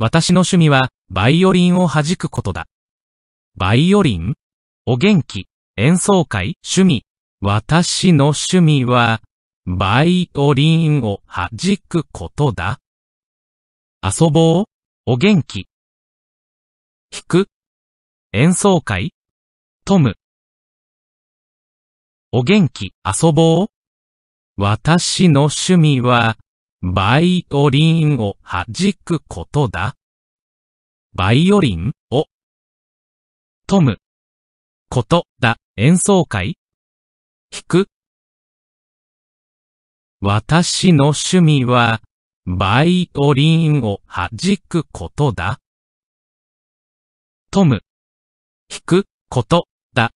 私の趣味は、バイオリンを弾くことだ。バイオリンお元気、演奏会、趣味。私の趣味は、バイオリンを弾くことだ。遊ぼう、お元気。弾く、演奏会、トム。お元気、遊ぼう。私の趣味は、バイオリンを弾くことだ。バイオリンを、トム、ことだ、演奏会弾く。私の趣味は、バイオリンを弾くことだ。トム、弾くことだ。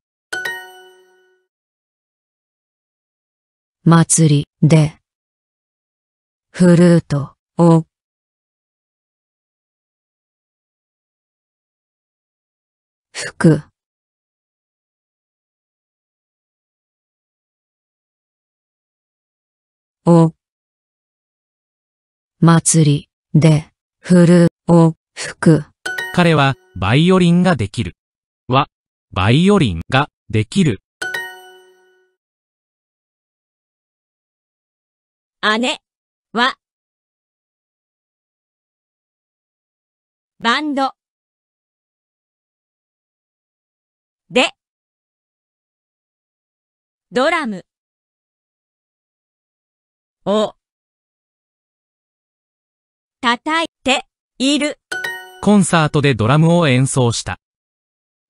祭りで。フルートを服お祭りでフルを服彼はバイオリンができるはバイオリンができる姉は、バンド、で、ドラム、を、叩いて、いる。コンサートでドラムを演奏した。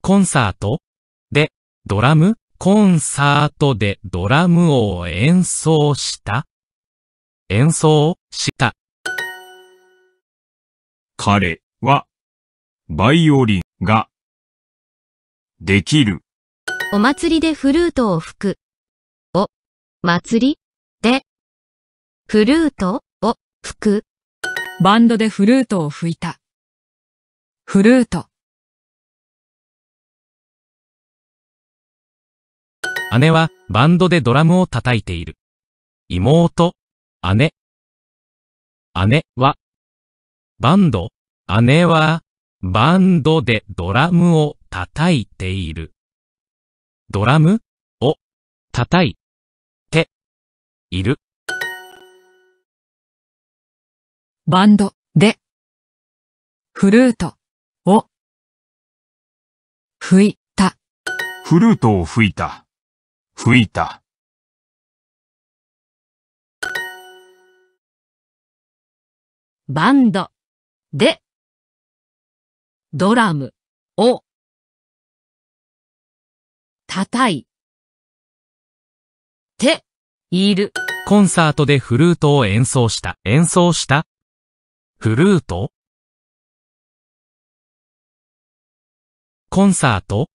コンサートでドラムコンサートでドラムを演奏した演奏をした。彼は、バイオリンが、できる。お祭りでフルートを吹く。お、祭りで、フルートを吹く。バンドでフルートを吹いた。フルート。姉はバンドでドラムを叩いている。妹姉。姉は、バンド。姉は、バンドでドラムを叩いている。ドラムを叩いている。バンドでフルートを吹いた。フルートを吹いた。吹いた。バンドでドラムを叩いている。コンサートでフルートを演奏した。演奏したフルートコンサート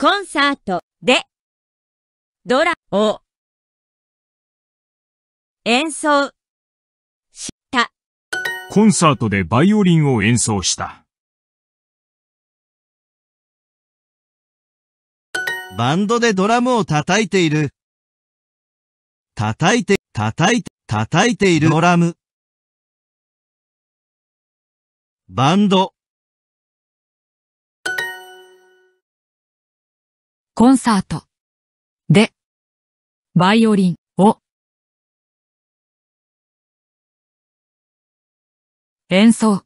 コンサートでドラを演奏した。コンサートでバイオリンを演奏した。バンドでドラムを叩いている。叩いて、叩いて、叩いているドラム。バンド。コンサート。で、バイオリン。演奏